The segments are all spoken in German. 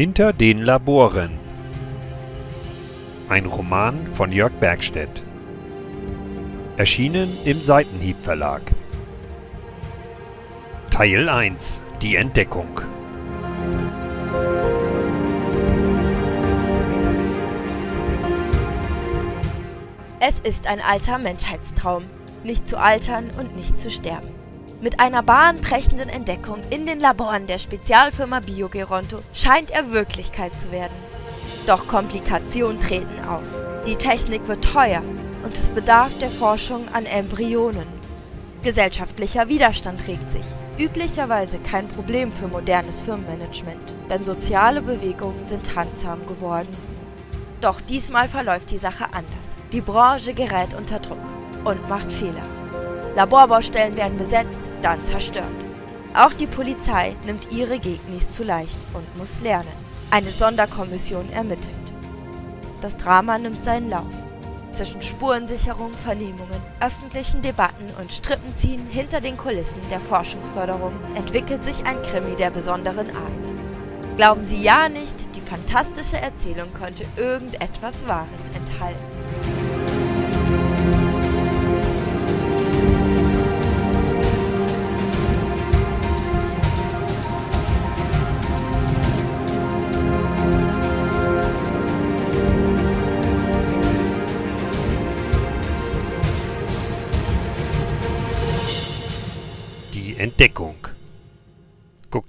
Hinter den Laboren. Ein Roman von Jörg Bergstedt. Erschienen im Seitenhieb Verlag. Teil 1. Die Entdeckung. Es ist ein alter Menschheitstraum, nicht zu altern und nicht zu sterben. Mit einer bahnbrechenden Entdeckung in den Laboren der Spezialfirma Biogeronto scheint er Wirklichkeit zu werden. Doch Komplikationen treten auf. Die Technik wird teuer und es bedarf der Forschung an Embryonen. Gesellschaftlicher Widerstand regt sich, üblicherweise kein Problem für modernes Firmenmanagement, denn soziale Bewegungen sind handsam geworden. Doch diesmal verläuft die Sache anders. Die Branche gerät unter Druck und macht Fehler. Laborbaustellen werden besetzt, dann zerstört. Auch die Polizei nimmt ihre Gegner zu leicht und muss lernen. Eine Sonderkommission ermittelt. Das Drama nimmt seinen Lauf. Zwischen Spurensicherung, Vernehmungen, öffentlichen Debatten und Strippenziehen hinter den Kulissen der Forschungsförderung entwickelt sich ein Krimi der besonderen Art. Glauben Sie ja nicht, die fantastische Erzählung könnte irgendetwas Wahres enthalten.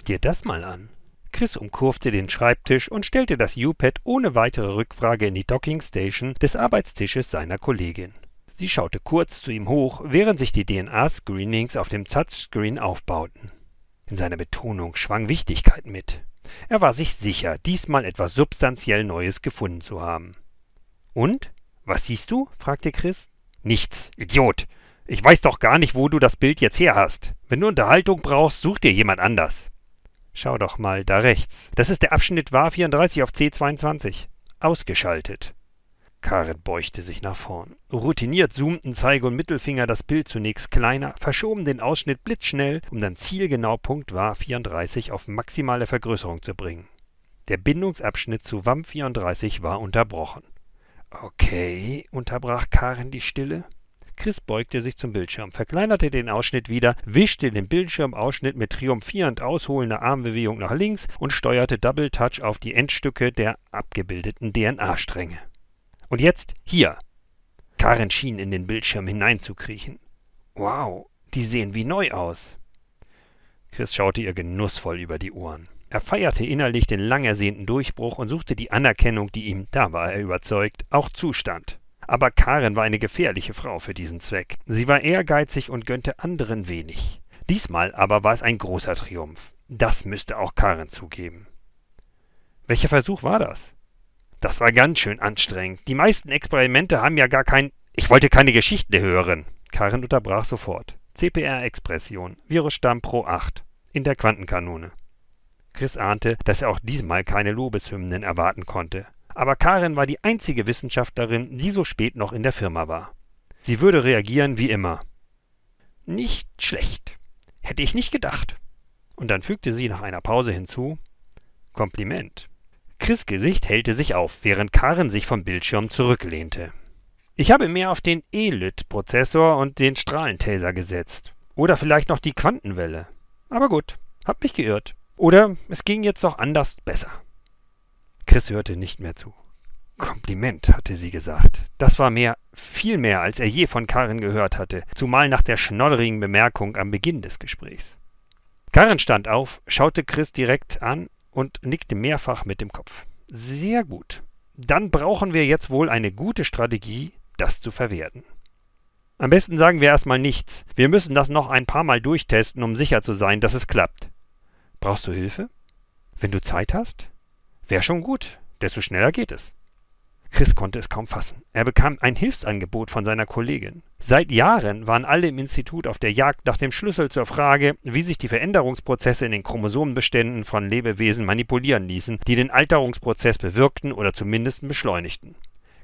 dir das mal an. Chris umkurfte den Schreibtisch und stellte das U-Pad ohne weitere Rückfrage in die Docking Station des Arbeitstisches seiner Kollegin. Sie schaute kurz zu ihm hoch, während sich die DNA-Screenings auf dem Touchscreen aufbauten. In seiner Betonung schwang Wichtigkeit mit. Er war sich sicher, diesmal etwas substanziell Neues gefunden zu haben. Und? Was siehst du? fragte Chris. Nichts, Idiot. Ich weiß doch gar nicht, wo du das Bild jetzt her hast. Wenn du Unterhaltung brauchst, such dir jemand anders. Schau doch mal, da rechts. Das ist der Abschnitt wa 34 auf C22. Ausgeschaltet. Karet beugte sich nach vorn. Routiniert zoomten Zeige und Mittelfinger das Bild zunächst kleiner, verschoben den Ausschnitt blitzschnell, um dann zielgenau Punkt wa 34 auf maximale Vergrößerung zu bringen. Der Bindungsabschnitt zu WAM 34 war unterbrochen. Okay, unterbrach Karen die Stille. Chris beugte sich zum Bildschirm, verkleinerte den Ausschnitt wieder, wischte den Bildschirmausschnitt mit triumphierend ausholender Armbewegung nach links und steuerte Double Touch auf die Endstücke der abgebildeten DNA-Stränge. Und jetzt hier. Karen schien in den Bildschirm hineinzukriechen. Wow, die sehen wie neu aus. Chris schaute ihr genussvoll über die Ohren. Er feierte innerlich den lang ersehnten Durchbruch und suchte die Anerkennung, die ihm, da war er überzeugt, auch zustand aber Karen war eine gefährliche Frau für diesen Zweck. Sie war ehrgeizig und gönnte anderen wenig. Diesmal aber war es ein großer Triumph. Das müsste auch Karen zugeben. Welcher Versuch war das? Das war ganz schön anstrengend. Die meisten Experimente haben ja gar kein... Ich wollte keine Geschichte hören. Karen unterbrach sofort. CPR-Expression, Virusstamm Pro 8, in der Quantenkanone. Chris ahnte, dass er auch diesmal keine Lobeshymnen erwarten konnte aber Karen war die einzige Wissenschaftlerin, die so spät noch in der Firma war. Sie würde reagieren wie immer. Nicht schlecht. Hätte ich nicht gedacht. Und dann fügte sie nach einer Pause hinzu Kompliment. Chris Gesicht hellte sich auf, während Karen sich vom Bildschirm zurücklehnte. Ich habe mehr auf den ELIT-Prozessor und den Strahlentaser gesetzt. Oder vielleicht noch die Quantenwelle. Aber gut, hab mich geirrt. Oder es ging jetzt doch anders besser. Chris hörte nicht mehr zu. Kompliment, hatte sie gesagt. Das war mehr, viel mehr, als er je von Karin gehört hatte, zumal nach der schnodderigen Bemerkung am Beginn des Gesprächs. Karin stand auf, schaute Chris direkt an und nickte mehrfach mit dem Kopf. Sehr gut. Dann brauchen wir jetzt wohl eine gute Strategie, das zu verwerten. Am besten sagen wir erstmal nichts. Wir müssen das noch ein paar Mal durchtesten, um sicher zu sein, dass es klappt. Brauchst du Hilfe? Wenn du Zeit hast? Wäre schon gut, desto schneller geht es. Chris konnte es kaum fassen. Er bekam ein Hilfsangebot von seiner Kollegin. Seit Jahren waren alle im Institut auf der Jagd nach dem Schlüssel zur Frage, wie sich die Veränderungsprozesse in den Chromosomenbeständen von Lebewesen manipulieren ließen, die den Alterungsprozess bewirkten oder zumindest beschleunigten.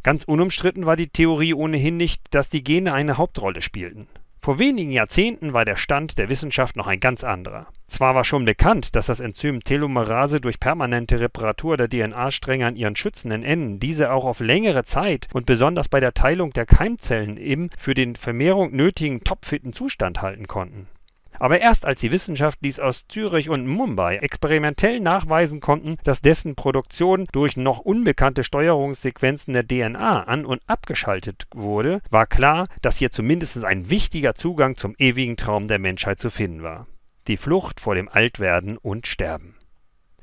Ganz unumstritten war die Theorie ohnehin nicht, dass die Gene eine Hauptrolle spielten. Vor wenigen Jahrzehnten war der Stand der Wissenschaft noch ein ganz anderer. Zwar war schon bekannt, dass das Enzym Telomerase durch permanente Reparatur der DNA-Stränge an ihren schützenden Enden diese auch auf längere Zeit und besonders bei der Teilung der Keimzellen im für die Vermehrung nötigen topfitten Zustand halten konnten aber erst als die Wissenschaftlis aus Zürich und Mumbai experimentell nachweisen konnten, dass dessen Produktion durch noch unbekannte Steuerungssequenzen der DNA an- und abgeschaltet wurde, war klar, dass hier zumindest ein wichtiger Zugang zum ewigen Traum der Menschheit zu finden war. Die Flucht vor dem Altwerden und Sterben.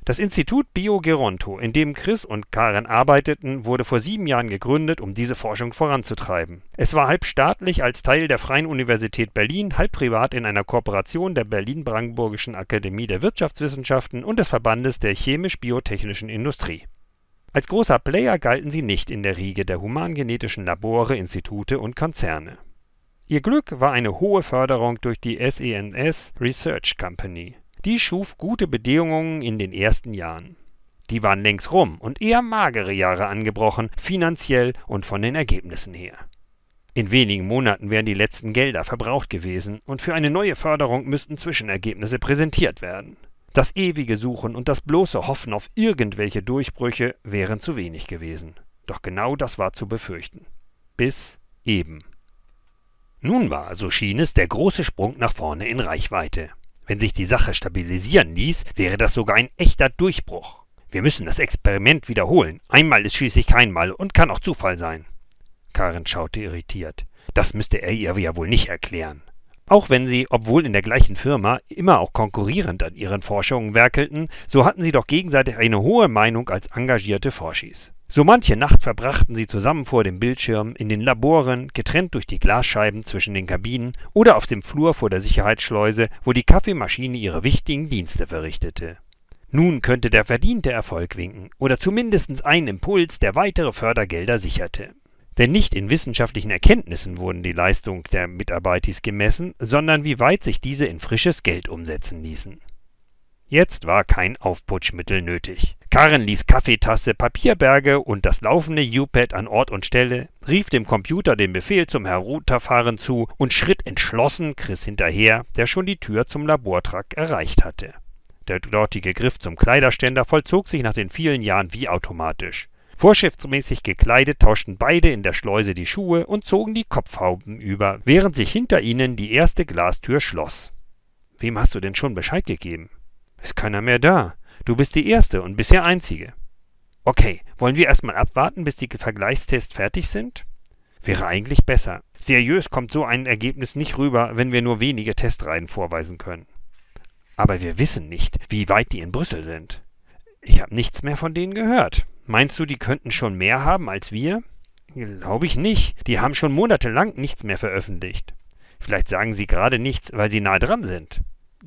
Das Institut BioGeronto, in dem Chris und Karen arbeiteten, wurde vor sieben Jahren gegründet, um diese Forschung voranzutreiben. Es war halb staatlich als Teil der Freien Universität Berlin, halb privat in einer Kooperation der Berlin-Brandenburgischen Akademie der Wirtschaftswissenschaften und des Verbandes der chemisch-biotechnischen Industrie. Als großer Player galten sie nicht in der Riege der humangenetischen Labore, Institute und Konzerne. Ihr Glück war eine hohe Förderung durch die SENS e Research Company. Die schuf gute Bedingungen in den ersten Jahren. Die waren längst rum und eher magere Jahre angebrochen, finanziell und von den Ergebnissen her. In wenigen Monaten wären die letzten Gelder verbraucht gewesen und für eine neue Förderung müssten Zwischenergebnisse präsentiert werden. Das ewige Suchen und das bloße Hoffen auf irgendwelche Durchbrüche wären zu wenig gewesen. Doch genau das war zu befürchten. Bis eben. Nun war, so schien es, der große Sprung nach vorne in Reichweite. Wenn sich die Sache stabilisieren ließ, wäre das sogar ein echter Durchbruch. Wir müssen das Experiment wiederholen. Einmal ist schließlich kein Mal und kann auch Zufall sein. Karen schaute irritiert. Das müsste er ihr ja wohl nicht erklären. Auch wenn sie, obwohl in der gleichen Firma, immer auch konkurrierend an ihren Forschungen werkelten, so hatten sie doch gegenseitig eine hohe Meinung als engagierte Forschis. So manche Nacht verbrachten sie zusammen vor dem Bildschirm, in den Laboren, getrennt durch die Glasscheiben zwischen den Kabinen oder auf dem Flur vor der Sicherheitsschleuse, wo die Kaffeemaschine ihre wichtigen Dienste verrichtete. Nun könnte der verdiente Erfolg winken oder zumindest ein Impuls, der weitere Fördergelder sicherte. Denn nicht in wissenschaftlichen Erkenntnissen wurden die Leistungen der Mitarbeitis gemessen, sondern wie weit sich diese in frisches Geld umsetzen ließen. Jetzt war kein Aufputschmittel nötig. Karen ließ Kaffeetasse, Papierberge und das laufende U-Pad an Ort und Stelle, rief dem Computer den Befehl zum Herunterfahren zu und schritt entschlossen Chris hinterher, der schon die Tür zum Labortrack erreicht hatte. Der dortige Griff zum Kleiderständer vollzog sich nach den vielen Jahren wie automatisch. Vorschriftsmäßig gekleidet tauschten beide in der Schleuse die Schuhe und zogen die Kopfhauben über, während sich hinter ihnen die erste Glastür schloss. Wem hast du denn schon Bescheid gegeben? Ist keiner mehr da. Du bist die Erste und bisher Einzige. Okay, wollen wir erstmal abwarten, bis die Vergleichstests fertig sind? Wäre eigentlich besser. Seriös kommt so ein Ergebnis nicht rüber, wenn wir nur wenige Testreihen vorweisen können. Aber wir wissen nicht, wie weit die in Brüssel sind. Ich habe nichts mehr von denen gehört. Meinst du, die könnten schon mehr haben als wir? Glaube ich nicht. Die haben schon monatelang nichts mehr veröffentlicht. Vielleicht sagen sie gerade nichts, weil sie nah dran sind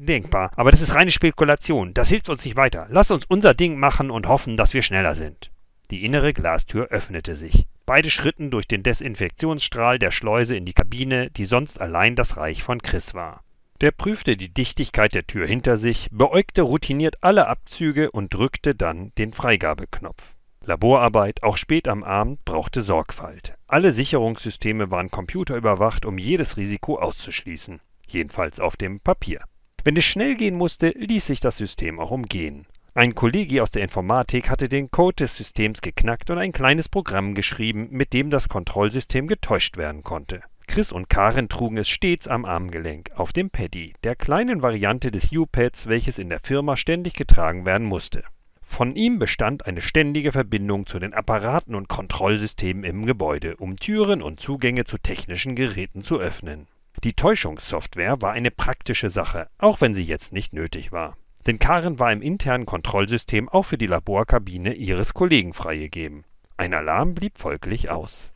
denkbar. Aber das ist reine Spekulation. Das hilft uns nicht weiter. Lass uns unser Ding machen und hoffen, dass wir schneller sind. Die innere Glastür öffnete sich. Beide schritten durch den Desinfektionsstrahl der Schleuse in die Kabine, die sonst allein das Reich von Chris war. Der prüfte die Dichtigkeit der Tür hinter sich, beäugte routiniert alle Abzüge und drückte dann den Freigabeknopf. Laborarbeit, auch spät am Abend, brauchte Sorgfalt. Alle Sicherungssysteme waren computerüberwacht, um jedes Risiko auszuschließen. Jedenfalls auf dem Papier. Wenn es schnell gehen musste, ließ sich das System auch umgehen. Ein Kollege aus der Informatik hatte den Code des Systems geknackt und ein kleines Programm geschrieben, mit dem das Kontrollsystem getäuscht werden konnte. Chris und Karen trugen es stets am Armgelenk, auf dem Paddy, der kleinen Variante des U-Pads, welches in der Firma ständig getragen werden musste. Von ihm bestand eine ständige Verbindung zu den Apparaten und Kontrollsystemen im Gebäude, um Türen und Zugänge zu technischen Geräten zu öffnen. Die Täuschungssoftware war eine praktische Sache, auch wenn sie jetzt nicht nötig war. Denn Karen war im internen Kontrollsystem auch für die Laborkabine ihres Kollegen freigegeben. Ein Alarm blieb folglich aus.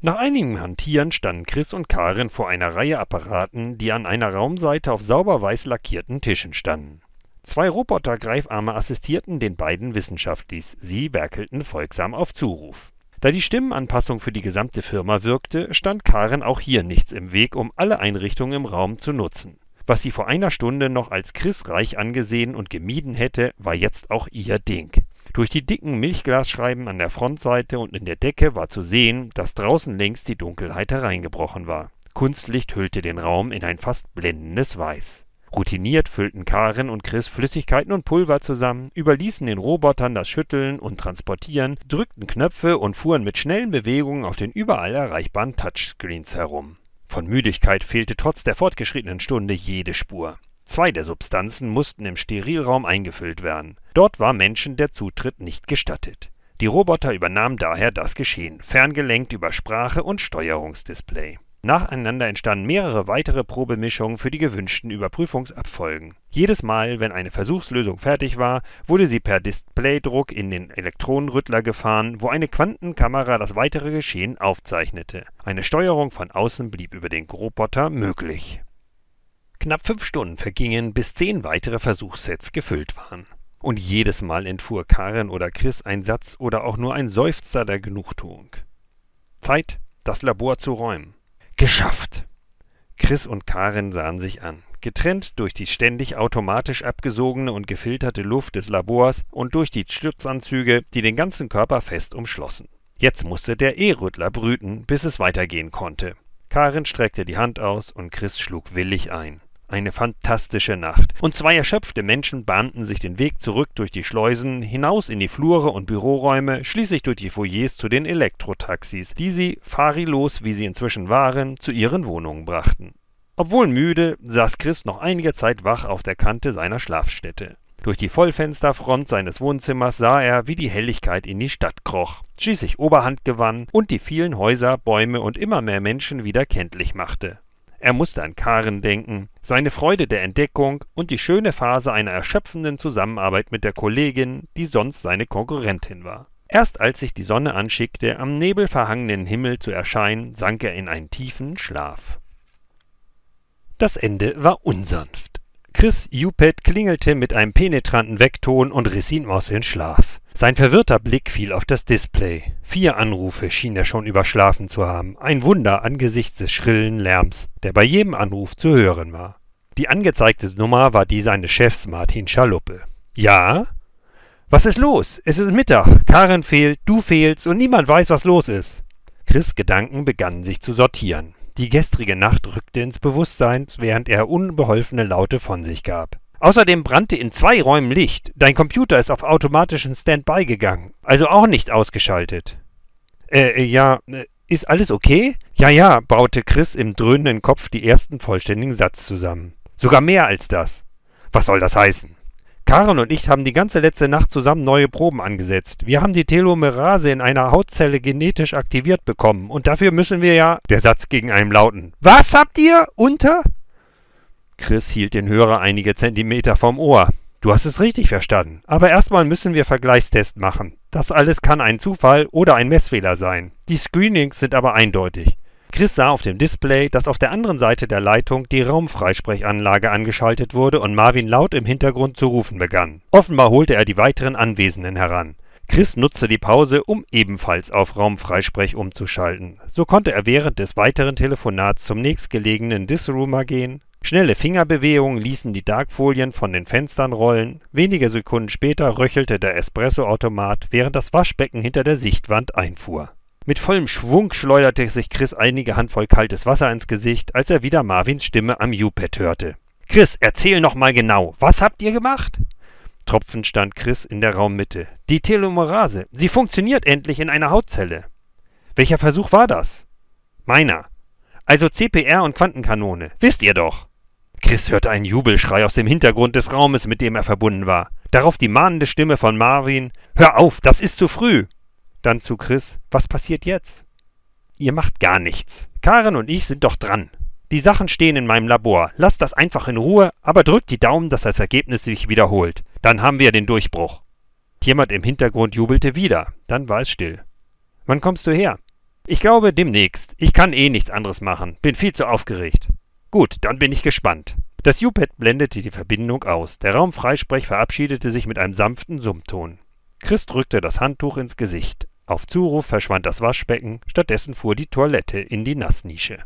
Nach einigem Hantieren standen Chris und Karin vor einer Reihe Apparaten, die an einer Raumseite auf sauber weiß lackierten Tischen standen. Zwei Robotergreifarme assistierten den beiden Wissenschaftlis, sie werkelten folgsam auf Zuruf. Da die Stimmenanpassung für die gesamte Firma wirkte, stand Karen auch hier nichts im Weg, um alle Einrichtungen im Raum zu nutzen. Was sie vor einer Stunde noch als Chrisreich angesehen und gemieden hätte, war jetzt auch ihr Ding. Durch die dicken Milchglasscheiben an der Frontseite und in der Decke war zu sehen, dass draußen längst die Dunkelheit hereingebrochen war. Kunstlicht hüllte den Raum in ein fast blendendes Weiß. Routiniert füllten Karen und Chris Flüssigkeiten und Pulver zusammen, überließen den Robotern das Schütteln und Transportieren, drückten Knöpfe und fuhren mit schnellen Bewegungen auf den überall erreichbaren Touchscreens herum. Von Müdigkeit fehlte trotz der fortgeschrittenen Stunde jede Spur. Zwei der Substanzen mussten im Sterilraum eingefüllt werden. Dort war Menschen der Zutritt nicht gestattet. Die Roboter übernahmen daher das Geschehen, ferngelenkt über Sprache und Steuerungsdisplay. Nacheinander entstanden mehrere weitere Probemischungen für die gewünschten Überprüfungsabfolgen. Jedes Mal, wenn eine Versuchslösung fertig war, wurde sie per Displaydruck in den Elektronenrüttler gefahren, wo eine Quantenkamera das weitere Geschehen aufzeichnete. Eine Steuerung von außen blieb über den Roboter möglich. Knapp fünf Stunden vergingen, bis zehn weitere Versuchssets gefüllt waren. Und jedes Mal entfuhr Karen oder Chris ein Satz oder auch nur ein Seufzer der Genugtuung. Zeit, das Labor zu räumen. Geschafft! Chris und Karin sahen sich an. Getrennt durch die ständig automatisch abgesogene und gefilterte Luft des Labors und durch die Stützanzüge, die den ganzen Körper fest umschlossen. Jetzt musste der E-Rüttler brüten, bis es weitergehen konnte. Karin streckte die Hand aus und Chris schlug willig ein. Eine fantastische Nacht. Und zwei erschöpfte Menschen bahnten sich den Weg zurück durch die Schleusen, hinaus in die Flure und Büroräume, schließlich durch die Foyers zu den Elektrotaxis, die sie, fahrilos wie sie inzwischen waren, zu ihren Wohnungen brachten. Obwohl müde, saß Chris noch einige Zeit wach auf der Kante seiner Schlafstätte. Durch die Vollfensterfront seines Wohnzimmers sah er, wie die Helligkeit in die Stadt kroch, schließlich Oberhand gewann und die vielen Häuser, Bäume und immer mehr Menschen wieder kenntlich machte. Er musste an Karen denken, seine Freude der Entdeckung und die schöne Phase einer erschöpfenden Zusammenarbeit mit der Kollegin, die sonst seine Konkurrentin war. Erst als sich die Sonne anschickte, am nebelverhangenen Himmel zu erscheinen, sank er in einen tiefen Schlaf. Das Ende war unsanft. Chris Jupet klingelte mit einem penetranten Weckton und riss ihn aus dem Schlaf. Sein verwirrter Blick fiel auf das Display. Vier Anrufe schien er schon überschlafen zu haben, ein Wunder angesichts des schrillen Lärms, der bei jedem Anruf zu hören war. Die angezeigte Nummer war die seines Chefs Martin Schaluppe. Ja? Was ist los? Es ist Mittag. Karen fehlt, du fehlst und niemand weiß, was los ist. Chris Gedanken begannen sich zu sortieren. Die gestrige Nacht rückte ins Bewusstsein, während er unbeholfene Laute von sich gab. Außerdem brannte in zwei Räumen Licht. Dein Computer ist auf automatischen Standby gegangen, also auch nicht ausgeschaltet. Äh, äh ja, äh, ist alles okay? Ja, ja, baute Chris im dröhnenden Kopf die ersten vollständigen Satz zusammen. Sogar mehr als das. Was soll das heißen? Karen und ich haben die ganze letzte Nacht zusammen neue Proben angesetzt. Wir haben die Telomerase in einer Hautzelle genetisch aktiviert bekommen und dafür müssen wir ja. Der Satz gegen einen lauten Was habt ihr unter? Chris hielt den Hörer einige Zentimeter vom Ohr. Du hast es richtig verstanden. Aber erstmal müssen wir Vergleichstests machen. Das alles kann ein Zufall oder ein Messfehler sein. Die Screenings sind aber eindeutig. Chris sah auf dem Display, dass auf der anderen Seite der Leitung die Raumfreisprechanlage angeschaltet wurde und Marvin laut im Hintergrund zu rufen begann. Offenbar holte er die weiteren Anwesenden heran. Chris nutzte die Pause, um ebenfalls auf Raumfreisprech umzuschalten. So konnte er während des weiteren Telefonats zum nächstgelegenen Disroomer gehen. Schnelle Fingerbewegungen ließen die Darkfolien von den Fenstern rollen. Wenige Sekunden später röchelte der Espressoautomat, während das Waschbecken hinter der Sichtwand einfuhr. Mit vollem Schwung schleuderte sich Chris einige Handvoll kaltes Wasser ins Gesicht, als er wieder Marvins Stimme am U-Pad hörte. Chris, erzähl noch mal genau, was habt ihr gemacht? Tropfend stand Chris in der Raummitte. Die Telomerase, sie funktioniert endlich in einer Hautzelle. Welcher Versuch war das? Meiner. Also CPR und Quantenkanone, wisst ihr doch. Chris hörte einen Jubelschrei aus dem Hintergrund des Raumes, mit dem er verbunden war. Darauf die mahnende Stimme von Marvin Hör auf, das ist zu früh. Dann zu Chris, was passiert jetzt? Ihr macht gar nichts. Karen und ich sind doch dran. Die Sachen stehen in meinem Labor. Lasst das einfach in Ruhe, aber drückt die Daumen, dass das Ergebnis sich wiederholt. Dann haben wir den Durchbruch. Jemand im Hintergrund jubelte wieder. Dann war es still. Wann kommst du her? Ich glaube demnächst. Ich kann eh nichts anderes machen. Bin viel zu aufgeregt. Gut, dann bin ich gespannt. Das U-Pad blendete die Verbindung aus. Der Raumfreisprech verabschiedete sich mit einem sanften Summton. Chris drückte das Handtuch ins Gesicht. Auf Zuruf verschwand das Waschbecken, stattdessen fuhr die Toilette in die Nassnische.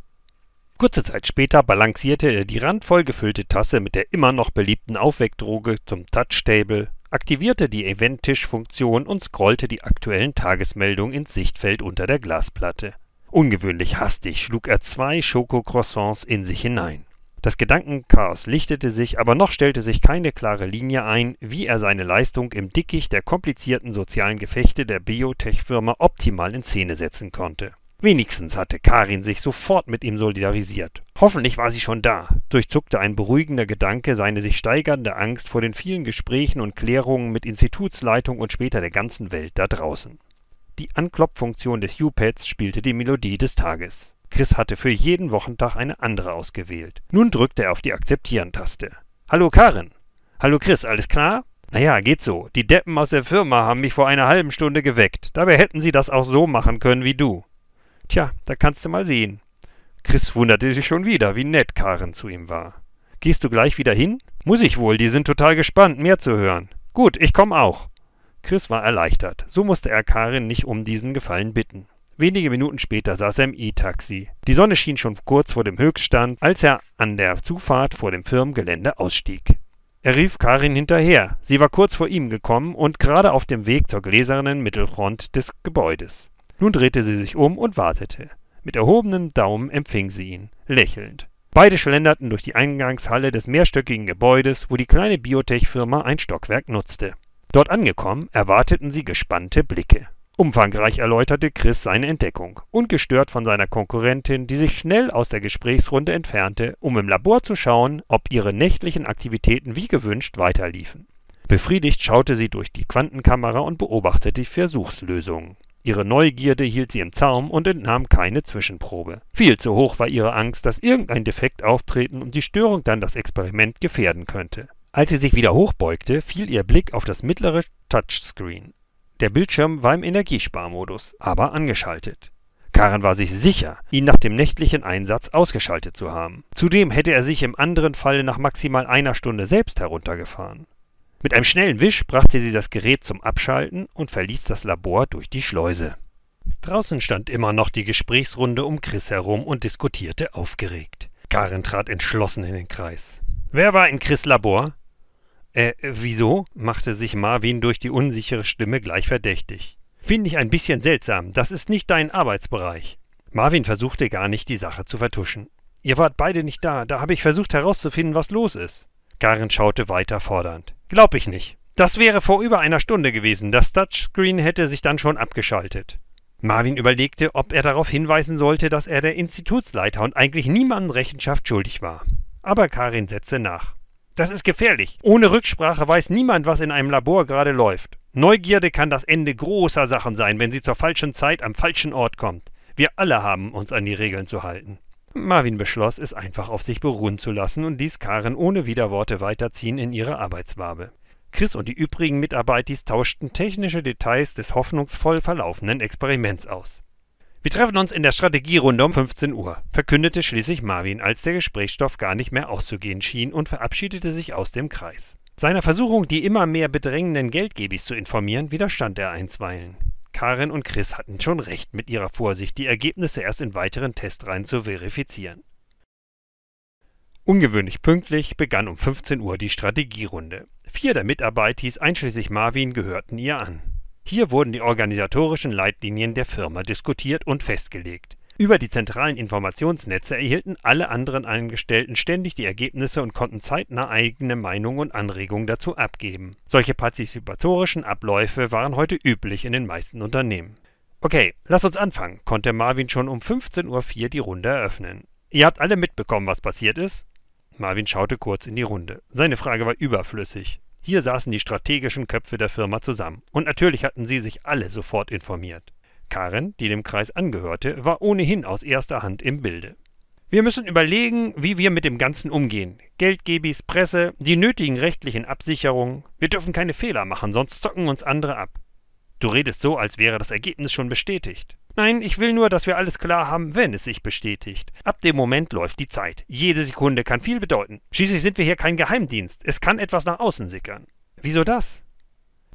Kurze Zeit später balancierte er die randvoll gefüllte Tasse mit der immer noch beliebten Aufweckdroge zum Touchtable, aktivierte die Event-Tisch-Funktion und scrollte die aktuellen Tagesmeldungen ins Sichtfeld unter der Glasplatte. Ungewöhnlich hastig schlug er zwei Schokocroissants in sich hinein. Das Gedankenchaos lichtete sich, aber noch stellte sich keine klare Linie ein, wie er seine Leistung im Dickicht der komplizierten sozialen Gefechte der Biotech-Firma optimal in Szene setzen konnte. Wenigstens hatte Karin sich sofort mit ihm solidarisiert. Hoffentlich war sie schon da, durchzuckte ein beruhigender Gedanke seine sich steigernde Angst vor den vielen Gesprächen und Klärungen mit Institutsleitung und später der ganzen Welt da draußen. Die Anklopffunktion des U-Pads spielte die Melodie des Tages. Chris hatte für jeden Wochentag eine andere ausgewählt. Nun drückte er auf die Akzeptieren-Taste. Hallo Karin. Hallo Chris, alles klar? Naja, geht so. Die Deppen aus der Firma haben mich vor einer halben Stunde geweckt. Dabei hätten sie das auch so machen können wie du. Tja, da kannst du mal sehen. Chris wunderte sich schon wieder, wie nett Karin zu ihm war. Gehst du gleich wieder hin? Muss ich wohl, die sind total gespannt, mehr zu hören. Gut, ich komm auch. Chris war erleichtert. So musste er Karin nicht um diesen Gefallen bitten. Wenige Minuten später saß er im E-Taxi. Die Sonne schien schon kurz vor dem Höchststand, als er an der Zufahrt vor dem Firmengelände ausstieg. Er rief Karin hinterher. Sie war kurz vor ihm gekommen und gerade auf dem Weg zur gläsernen Mittelfront des Gebäudes. Nun drehte sie sich um und wartete. Mit erhobenem Daumen empfing sie ihn, lächelnd. Beide schlenderten durch die Eingangshalle des mehrstöckigen Gebäudes, wo die kleine Biotech-Firma ein Stockwerk nutzte. Dort angekommen, erwarteten sie gespannte Blicke. Umfangreich erläuterte Chris seine Entdeckung, ungestört von seiner Konkurrentin, die sich schnell aus der Gesprächsrunde entfernte, um im Labor zu schauen, ob ihre nächtlichen Aktivitäten wie gewünscht weiterliefen. Befriedigt schaute sie durch die Quantenkamera und beobachtete die Versuchslösungen. Ihre Neugierde hielt sie im Zaum und entnahm keine Zwischenprobe. Viel zu hoch war ihre Angst, dass irgendein Defekt auftreten und die Störung dann das Experiment gefährden könnte. Als sie sich wieder hochbeugte, fiel ihr Blick auf das mittlere Touchscreen. Der Bildschirm war im Energiesparmodus, aber angeschaltet. Karan war sich sicher, ihn nach dem nächtlichen Einsatz ausgeschaltet zu haben. Zudem hätte er sich im anderen Falle nach maximal einer Stunde selbst heruntergefahren. Mit einem schnellen Wisch brachte sie das Gerät zum Abschalten und verließ das Labor durch die Schleuse. Draußen stand immer noch die Gesprächsrunde um Chris herum und diskutierte aufgeregt. Karin trat entschlossen in den Kreis. Wer war in Chris Labor? Äh, wieso? machte sich Marvin durch die unsichere Stimme gleich verdächtig. Finde ich ein bisschen seltsam, das ist nicht dein Arbeitsbereich. Marvin versuchte gar nicht, die Sache zu vertuschen. Ihr wart beide nicht da, da habe ich versucht herauszufinden, was los ist. Karen schaute weiter fordernd. Glaub ich nicht. Das wäre vor über einer Stunde gewesen, das Touchscreen hätte sich dann schon abgeschaltet. Marvin überlegte, ob er darauf hinweisen sollte, dass er der Institutsleiter und eigentlich niemandem Rechenschaft schuldig war. Aber Karin setzte nach. Das ist gefährlich. Ohne Rücksprache weiß niemand, was in einem Labor gerade läuft. Neugierde kann das Ende großer Sachen sein, wenn sie zur falschen Zeit am falschen Ort kommt. Wir alle haben uns an die Regeln zu halten. Marvin beschloss, es einfach auf sich beruhen zu lassen und ließ Karen ohne Widerworte weiterziehen in ihre Arbeitswabe. Chris und die übrigen Mitarbeiter tauschten technische Details des hoffnungsvoll verlaufenden Experiments aus. Wir treffen uns in der Strategierunde um 15 Uhr, verkündete schließlich Marvin, als der Gesprächsstoff gar nicht mehr auszugehen schien und verabschiedete sich aus dem Kreis. Seiner Versuchung, die immer mehr bedrängenden Geldgebis zu informieren, widerstand er einstweilen. Karin und Chris hatten schon recht mit ihrer Vorsicht, die Ergebnisse erst in weiteren Testreihen zu verifizieren. Ungewöhnlich pünktlich begann um 15 Uhr die Strategierunde. Vier der Mitarbeiter, einschließlich Marvin, gehörten ihr an. Hier wurden die organisatorischen Leitlinien der Firma diskutiert und festgelegt. Über die zentralen Informationsnetze erhielten alle anderen Angestellten ständig die Ergebnisse und konnten zeitnah eigene Meinungen und Anregungen dazu abgeben. Solche partizipatorischen Abläufe waren heute üblich in den meisten Unternehmen. Okay, lass uns anfangen, konnte Marvin schon um 15.04 Uhr die Runde eröffnen. Ihr habt alle mitbekommen, was passiert ist? Marvin schaute kurz in die Runde. Seine Frage war überflüssig. Hier saßen die strategischen Köpfe der Firma zusammen, und natürlich hatten sie sich alle sofort informiert. Karen, die dem Kreis angehörte, war ohnehin aus erster Hand im Bilde. Wir müssen überlegen, wie wir mit dem Ganzen umgehen. Geldgebis, Presse, die nötigen rechtlichen Absicherungen. Wir dürfen keine Fehler machen, sonst zocken uns andere ab. Du redest so, als wäre das Ergebnis schon bestätigt. Nein, ich will nur, dass wir alles klar haben, wenn es sich bestätigt. Ab dem Moment läuft die Zeit. Jede Sekunde kann viel bedeuten. Schließlich sind wir hier kein Geheimdienst. Es kann etwas nach außen sickern. Wieso das?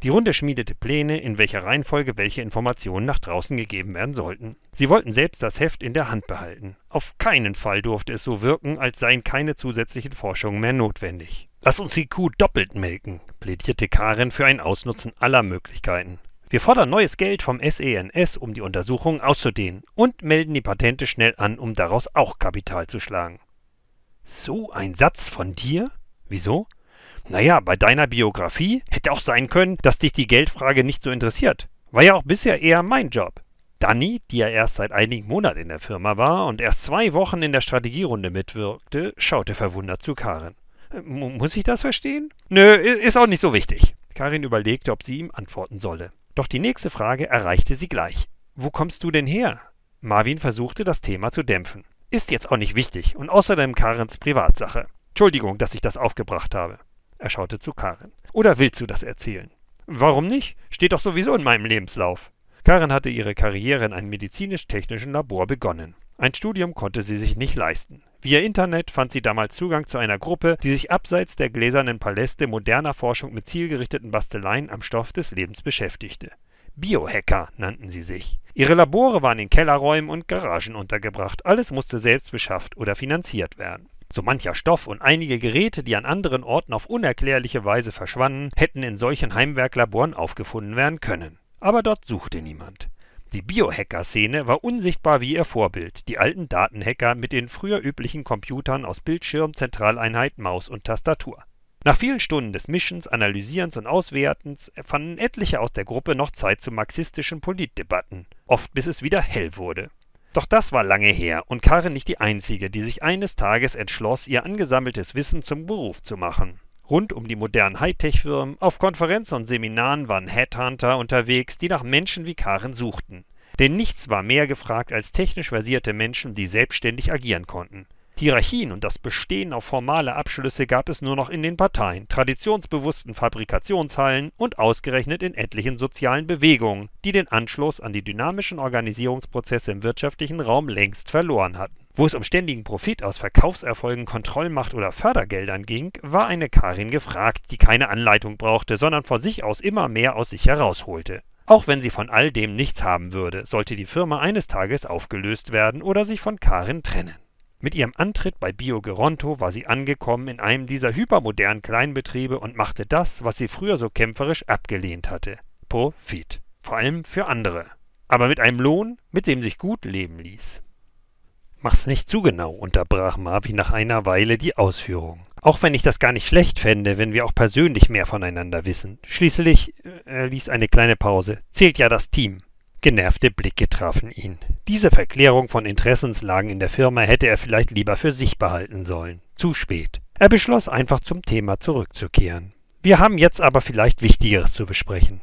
Die Runde schmiedete Pläne, in welcher Reihenfolge welche Informationen nach draußen gegeben werden sollten. Sie wollten selbst das Heft in der Hand behalten. Auf keinen Fall durfte es so wirken, als seien keine zusätzlichen Forschungen mehr notwendig. Lass uns die Kuh doppelt melken, plädierte Karen für ein Ausnutzen aller Möglichkeiten. Wir fordern neues Geld vom SENS, e um die Untersuchungen auszudehnen und melden die Patente schnell an, um daraus auch Kapital zu schlagen. So ein Satz von dir? Wieso? Naja, bei deiner Biografie hätte auch sein können, dass dich die Geldfrage nicht so interessiert. War ja auch bisher eher mein Job. Danny, die ja erst seit einigen Monaten in der Firma war und erst zwei Wochen in der Strategierunde mitwirkte, schaute verwundert zu Karin. Muss ich das verstehen? Nö, ist auch nicht so wichtig. Karin überlegte, ob sie ihm antworten solle. Doch die nächste Frage erreichte sie gleich. Wo kommst du denn her? Marvin versuchte, das Thema zu dämpfen. Ist jetzt auch nicht wichtig und außerdem Karens Privatsache. Entschuldigung, dass ich das aufgebracht habe. Er schaute zu Karen. Oder willst du das erzählen? Warum nicht? Steht doch sowieso in meinem Lebenslauf. Karen hatte ihre Karriere in einem medizinisch-technischen Labor begonnen. Ein Studium konnte sie sich nicht leisten. Via Internet fand sie damals Zugang zu einer Gruppe, die sich abseits der gläsernen Paläste moderner Forschung mit zielgerichteten Basteleien am Stoff des Lebens beschäftigte. Biohacker nannten sie sich. Ihre Labore waren in Kellerräumen und Garagen untergebracht. Alles musste selbst beschafft oder finanziert werden. So mancher Stoff und einige Geräte, die an anderen Orten auf unerklärliche Weise verschwanden, hätten in solchen Heimwerklaboren aufgefunden werden können. Aber dort suchte niemand. Die Biohacker-Szene war unsichtbar wie ihr Vorbild, die alten Datenhacker mit den früher üblichen Computern aus Bildschirm, Zentraleinheit, Maus und Tastatur. Nach vielen Stunden des Mischens, Analysierens und Auswertens fanden etliche aus der Gruppe noch Zeit zu marxistischen Politdebatten, oft bis es wieder hell wurde. Doch das war lange her und Karin nicht die einzige, die sich eines Tages entschloss, ihr angesammeltes Wissen zum Beruf zu machen. Rund um die modernen Hightech-Firmen, auf Konferenzen und Seminaren waren Headhunter unterwegs, die nach Menschen wie Karen suchten. Denn nichts war mehr gefragt als technisch versierte Menschen, die selbstständig agieren konnten. Hierarchien und das Bestehen auf formale Abschlüsse gab es nur noch in den Parteien, traditionsbewussten Fabrikationshallen und ausgerechnet in etlichen sozialen Bewegungen, die den Anschluss an die dynamischen Organisierungsprozesse im wirtschaftlichen Raum längst verloren hatten. Wo es um ständigen Profit aus Verkaufserfolgen, Kontrollmacht oder Fördergeldern ging, war eine Karin gefragt, die keine Anleitung brauchte, sondern von sich aus immer mehr aus sich herausholte. Auch wenn sie von all dem nichts haben würde, sollte die Firma eines Tages aufgelöst werden oder sich von Karin trennen. Mit ihrem Antritt bei Bio Geronto war sie angekommen in einem dieser hypermodernen Kleinbetriebe und machte das, was sie früher so kämpferisch abgelehnt hatte. Profit. Vor allem für andere. Aber mit einem Lohn, mit dem sich gut leben ließ. Mach's nicht zu genau, unterbrach Marpi nach einer Weile die Ausführungen. Auch wenn ich das gar nicht schlecht fände, wenn wir auch persönlich mehr voneinander wissen. Schließlich, äh, er ließ eine kleine Pause, zählt ja das Team. Genervte Blicke trafen ihn. Diese Verklärung von Interessenslagen in der Firma hätte er vielleicht lieber für sich behalten sollen. Zu spät. Er beschloss einfach zum Thema zurückzukehren. Wir haben jetzt aber vielleicht Wichtigeres zu besprechen.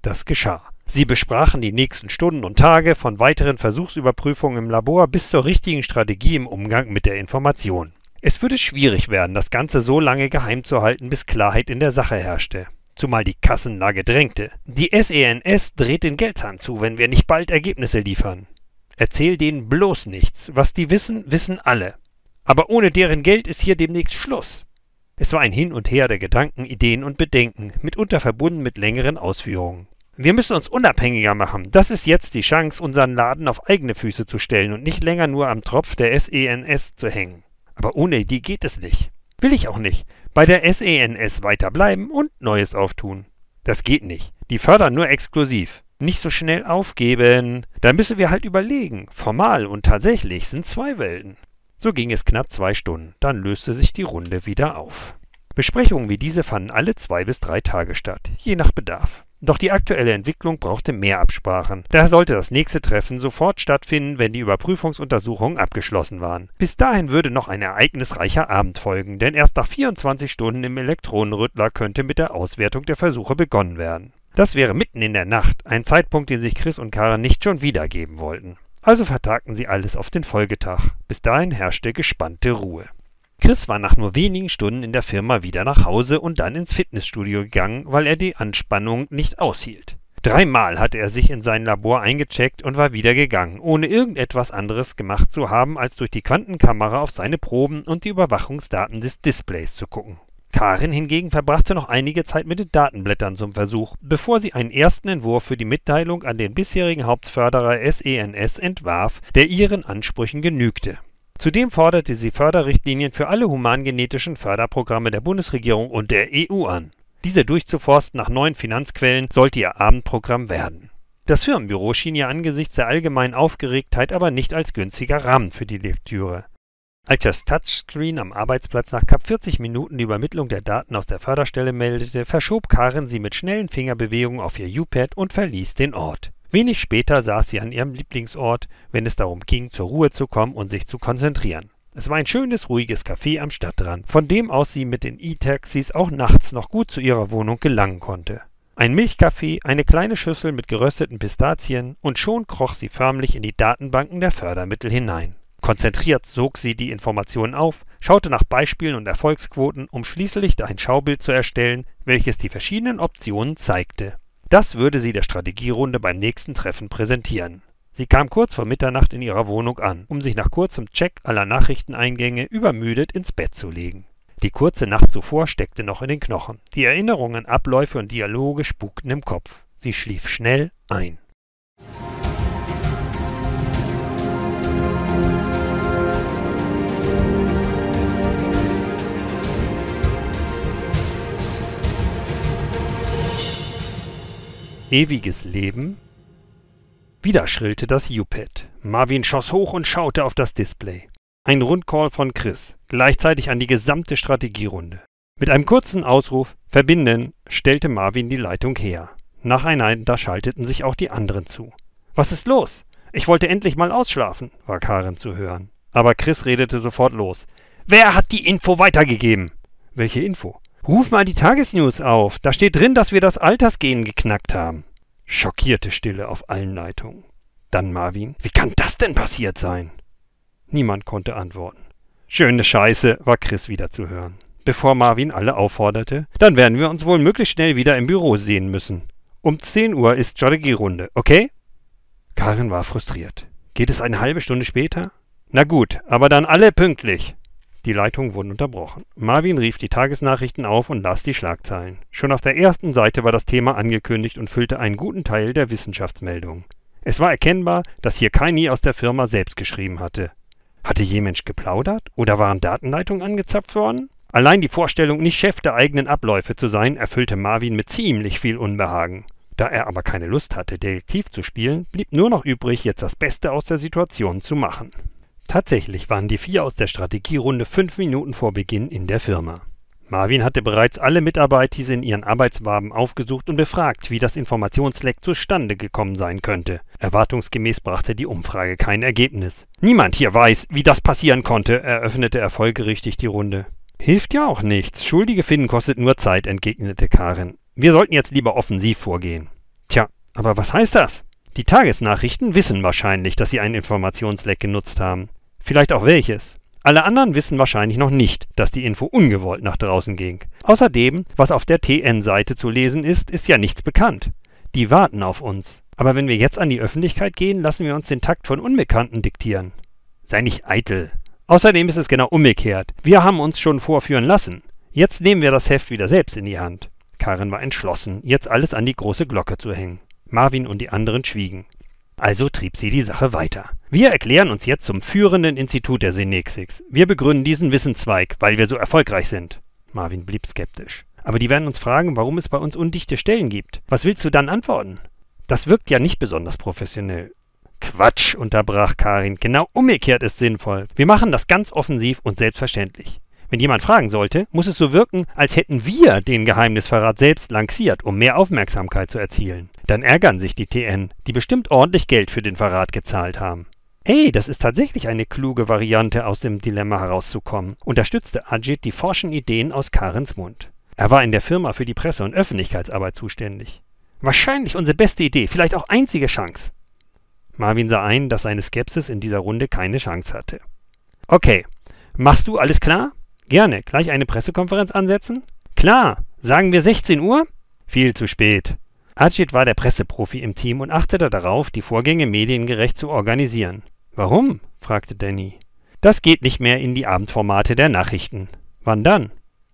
Das geschah. Sie besprachen die nächsten Stunden und Tage von weiteren Versuchsüberprüfungen im Labor bis zur richtigen Strategie im Umgang mit der Information. Es würde schwierig werden, das Ganze so lange geheim zu halten, bis Klarheit in der Sache herrschte. Zumal die Kassenlage drängte. Die SENS e dreht den Geldhahn zu, wenn wir nicht bald Ergebnisse liefern. Erzähl denen bloß nichts. Was die wissen, wissen alle. Aber ohne deren Geld ist hier demnächst Schluss. Es war ein Hin und Her der Gedanken, Ideen und Bedenken, mitunter verbunden mit längeren Ausführungen. Wir müssen uns unabhängiger machen. Das ist jetzt die Chance, unseren Laden auf eigene Füße zu stellen und nicht länger nur am Tropf der SENS e zu hängen. Aber ohne die geht es nicht. Will ich auch nicht. Bei der SENS e weiterbleiben und Neues auftun. Das geht nicht. Die fördern nur exklusiv. Nicht so schnell aufgeben. Da müssen wir halt überlegen. Formal und tatsächlich sind zwei Welten. So ging es knapp zwei Stunden. Dann löste sich die Runde wieder auf. Besprechungen wie diese fanden alle zwei bis drei Tage statt, je nach Bedarf. Doch die aktuelle Entwicklung brauchte mehr Absprachen. Daher sollte das nächste Treffen sofort stattfinden, wenn die Überprüfungsuntersuchungen abgeschlossen waren. Bis dahin würde noch ein ereignisreicher Abend folgen, denn erst nach 24 Stunden im Elektronenrüttler könnte mit der Auswertung der Versuche begonnen werden. Das wäre mitten in der Nacht, ein Zeitpunkt, den sich Chris und Karen nicht schon wiedergeben wollten. Also vertagten sie alles auf den Folgetag. Bis dahin herrschte gespannte Ruhe. Chris war nach nur wenigen Stunden in der Firma wieder nach Hause und dann ins Fitnessstudio gegangen, weil er die Anspannung nicht aushielt. Dreimal hatte er sich in sein Labor eingecheckt und war wieder gegangen, ohne irgendetwas anderes gemacht zu haben, als durch die Quantenkamera auf seine Proben und die Überwachungsdaten des Displays zu gucken. Karin hingegen verbrachte noch einige Zeit mit den Datenblättern zum Versuch, bevor sie einen ersten Entwurf für die Mitteilung an den bisherigen Hauptförderer SENS e entwarf, der ihren Ansprüchen genügte. Zudem forderte sie Förderrichtlinien für alle humangenetischen Förderprogramme der Bundesregierung und der EU an. Diese durchzuforsten nach neuen Finanzquellen sollte ihr Abendprogramm werden. Das Firmenbüro schien ihr angesichts der allgemeinen Aufgeregtheit aber nicht als günstiger Rahmen für die Lektüre. Als das Touchscreen am Arbeitsplatz nach knapp 40 Minuten die Übermittlung der Daten aus der Förderstelle meldete, verschob Karin sie mit schnellen Fingerbewegungen auf ihr U-Pad und verließ den Ort. Wenig später saß sie an ihrem Lieblingsort, wenn es darum ging, zur Ruhe zu kommen und sich zu konzentrieren. Es war ein schönes, ruhiges Café am Stadtrand, von dem aus sie mit den E-Taxis auch nachts noch gut zu ihrer Wohnung gelangen konnte. Ein Milchkaffee, eine kleine Schüssel mit gerösteten Pistazien und schon kroch sie förmlich in die Datenbanken der Fördermittel hinein. Konzentriert sog sie die Informationen auf, schaute nach Beispielen und Erfolgsquoten, um schließlich ein Schaubild zu erstellen, welches die verschiedenen Optionen zeigte. Das würde sie der Strategierunde beim nächsten Treffen präsentieren. Sie kam kurz vor Mitternacht in ihrer Wohnung an, um sich nach kurzem Check aller Nachrichteneingänge übermüdet ins Bett zu legen. Die kurze Nacht zuvor steckte noch in den Knochen. Die Erinnerungen, Abläufe und Dialoge spukten im Kopf. Sie schlief schnell ein. ewiges Leben? Wieder schrillte das U-Pad. Marvin schoss hoch und schaute auf das Display. Ein Rundcall von Chris, gleichzeitig an die gesamte Strategierunde. Mit einem kurzen Ausruf Verbinden stellte Marvin die Leitung her. Nacheinander schalteten sich auch die anderen zu. Was ist los? Ich wollte endlich mal ausschlafen, war Karen zu hören. Aber Chris redete sofort los. Wer hat die Info weitergegeben? Welche Info? Ruf mal die Tagesnews auf. Da steht drin, dass wir das Altersgehen geknackt haben. Schockierte Stille auf allen Leitungen. Dann Marvin, wie kann das denn passiert sein? Niemand konnte antworten. Schöne Scheiße, war Chris wieder zu hören. Bevor Marvin alle aufforderte, dann werden wir uns wohl möglichst schnell wieder im Büro sehen müssen. Um 10 Uhr ist Strategierunde, okay? Karin war frustriert. Geht es eine halbe Stunde später? Na gut, aber dann alle pünktlich. Die Leitungen wurden unterbrochen. Marvin rief die Tagesnachrichten auf und las die Schlagzeilen. Schon auf der ersten Seite war das Thema angekündigt und füllte einen guten Teil der Wissenschaftsmeldungen. Es war erkennbar, dass hier kein nie aus der Firma selbst geschrieben hatte. Hatte jemand geplaudert oder waren Datenleitungen angezapft worden? Allein die Vorstellung, nicht Chef der eigenen Abläufe zu sein, erfüllte Marvin mit ziemlich viel Unbehagen. Da er aber keine Lust hatte, Detektiv zu spielen, blieb nur noch übrig, jetzt das Beste aus der Situation zu machen. Tatsächlich waren die vier aus der Strategierunde fünf Minuten vor Beginn in der Firma. Marvin hatte bereits alle Mitarbeiter die sie in ihren Arbeitswaben aufgesucht und befragt, wie das Informationsleck zustande gekommen sein könnte. Erwartungsgemäß brachte die Umfrage kein Ergebnis. Niemand hier weiß, wie das passieren konnte, eröffnete er folgerichtig die Runde. Hilft ja auch nichts. Schuldige finden kostet nur Zeit, entgegnete Karin. Wir sollten jetzt lieber offensiv vorgehen. Tja, aber was heißt das? Die Tagesnachrichten wissen wahrscheinlich, dass sie einen Informationsleck genutzt haben vielleicht auch welches. Alle anderen wissen wahrscheinlich noch nicht, dass die Info ungewollt nach draußen ging. Außerdem, was auf der TN-Seite zu lesen ist, ist ja nichts bekannt. Die warten auf uns. Aber wenn wir jetzt an die Öffentlichkeit gehen, lassen wir uns den Takt von Unbekannten diktieren. Sei nicht eitel. Außerdem ist es genau umgekehrt. Wir haben uns schon vorführen lassen. Jetzt nehmen wir das Heft wieder selbst in die Hand. Karin war entschlossen, jetzt alles an die große Glocke zu hängen. Marvin und die anderen schwiegen. Also trieb sie die Sache weiter. Wir erklären uns jetzt zum führenden Institut der Synexics. Wir begründen diesen Wissenszweig, weil wir so erfolgreich sind. Marvin blieb skeptisch. Aber die werden uns fragen, warum es bei uns undichte Stellen gibt. Was willst du dann antworten? Das wirkt ja nicht besonders professionell. Quatsch, unterbrach Karin. Genau umgekehrt ist sinnvoll. Wir machen das ganz offensiv und selbstverständlich. Wenn jemand fragen sollte, muss es so wirken, als hätten wir den Geheimnisverrat selbst lanciert, um mehr Aufmerksamkeit zu erzielen. Dann ärgern sich die TN, die bestimmt ordentlich Geld für den Verrat gezahlt haben. Hey, das ist tatsächlich eine kluge Variante, aus dem Dilemma herauszukommen, unterstützte Ajit die forschen Ideen aus Karens Mund. Er war in der Firma für die Presse- und Öffentlichkeitsarbeit zuständig. Wahrscheinlich unsere beste Idee, vielleicht auch einzige Chance. Marvin sah ein, dass seine Skepsis in dieser Runde keine Chance hatte. Okay, machst du alles klar? Gerne, gleich eine Pressekonferenz ansetzen? Klar, sagen wir 16 Uhr? Viel zu spät. Acit war der Presseprofi im Team und achtete darauf, die Vorgänge mediengerecht zu organisieren. Warum? fragte Danny. Das geht nicht mehr in die Abendformate der Nachrichten. Wann dann?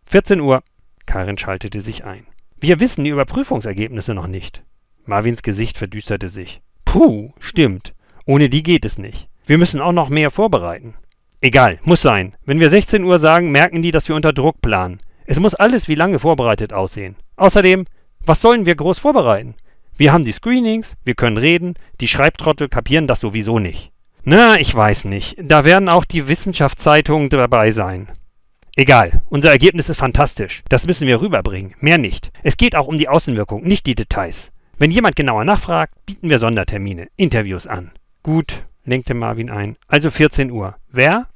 14 Uhr. Karin schaltete sich ein. Wir wissen die Überprüfungsergebnisse noch nicht. Marvins Gesicht verdüsterte sich. Puh, stimmt. Ohne die geht es nicht. Wir müssen auch noch mehr vorbereiten. Egal, muss sein. Wenn wir 16 Uhr sagen, merken die, dass wir unter Druck planen. Es muss alles wie lange vorbereitet aussehen. Außerdem, was sollen wir groß vorbereiten? Wir haben die Screenings, wir können reden, die Schreibtrottel kapieren das sowieso nicht. Na, ich weiß nicht. Da werden auch die Wissenschaftszeitungen dabei sein. Egal, unser Ergebnis ist fantastisch. Das müssen wir rüberbringen, mehr nicht. Es geht auch um die Außenwirkung, nicht die Details. Wenn jemand genauer nachfragt, bieten wir Sondertermine, Interviews an. Gut, lenkte Marvin ein. Also 14 Uhr. Wer?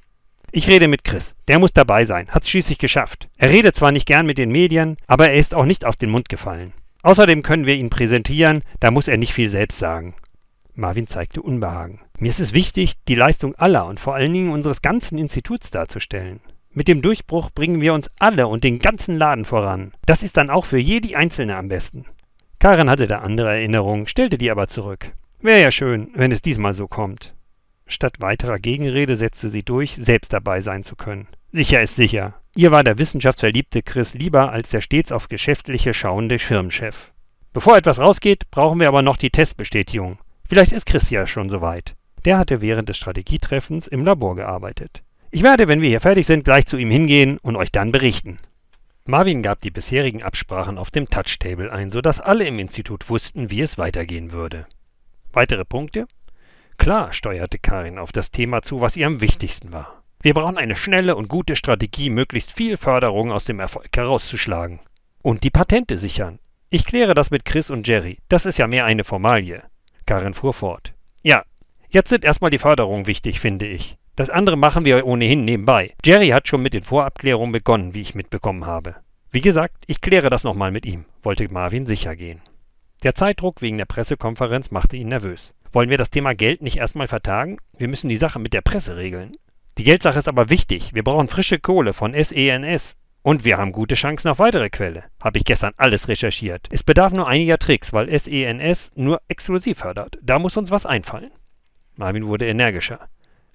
Ich rede mit Chris. Der muss dabei sein. Hat's schließlich geschafft. Er redet zwar nicht gern mit den Medien, aber er ist auch nicht auf den Mund gefallen. Außerdem können wir ihn präsentieren, da muss er nicht viel selbst sagen. Marvin zeigte Unbehagen. Mir ist es wichtig, die Leistung aller und vor allen Dingen unseres ganzen Instituts darzustellen. Mit dem Durchbruch bringen wir uns alle und den ganzen Laden voran. Das ist dann auch für jede Einzelne am besten. Karen hatte da andere Erinnerungen, stellte die aber zurück. Wäre ja schön, wenn es diesmal so kommt. Statt weiterer Gegenrede setzte sie durch, selbst dabei sein zu können. Sicher ist sicher. Ihr war der wissenschaftsverliebte Chris lieber als der stets auf geschäftliche schauende Firmenchef. Bevor etwas rausgeht, brauchen wir aber noch die Testbestätigung. Vielleicht ist Chris ja schon soweit. Der hatte während des Strategietreffens im Labor gearbeitet. Ich werde, wenn wir hier fertig sind, gleich zu ihm hingehen und euch dann berichten. Marvin gab die bisherigen Absprachen auf dem Touchtable ein, sodass alle im Institut wussten, wie es weitergehen würde. Weitere Punkte? Klar steuerte Karin auf das Thema zu, was ihr am wichtigsten war. Wir brauchen eine schnelle und gute Strategie, möglichst viel Förderung aus dem Erfolg herauszuschlagen. Und die Patente sichern. Ich kläre das mit Chris und Jerry. Das ist ja mehr eine Formalie. Karin fuhr fort. Ja, jetzt sind erstmal die Förderungen wichtig, finde ich. Das andere machen wir ohnehin nebenbei. Jerry hat schon mit den Vorabklärungen begonnen, wie ich mitbekommen habe. Wie gesagt, ich kläre das nochmal mit ihm, wollte Marvin sicher gehen. Der Zeitdruck wegen der Pressekonferenz machte ihn nervös. Wollen wir das Thema Geld nicht erstmal vertagen? Wir müssen die Sache mit der Presse regeln. Die Geldsache ist aber wichtig. Wir brauchen frische Kohle von SENS. E und wir haben gute Chancen auf weitere Quelle. Habe ich gestern alles recherchiert. Es bedarf nur einiger Tricks, weil SENS e nur exklusiv fördert. Da muss uns was einfallen. Marvin wurde energischer.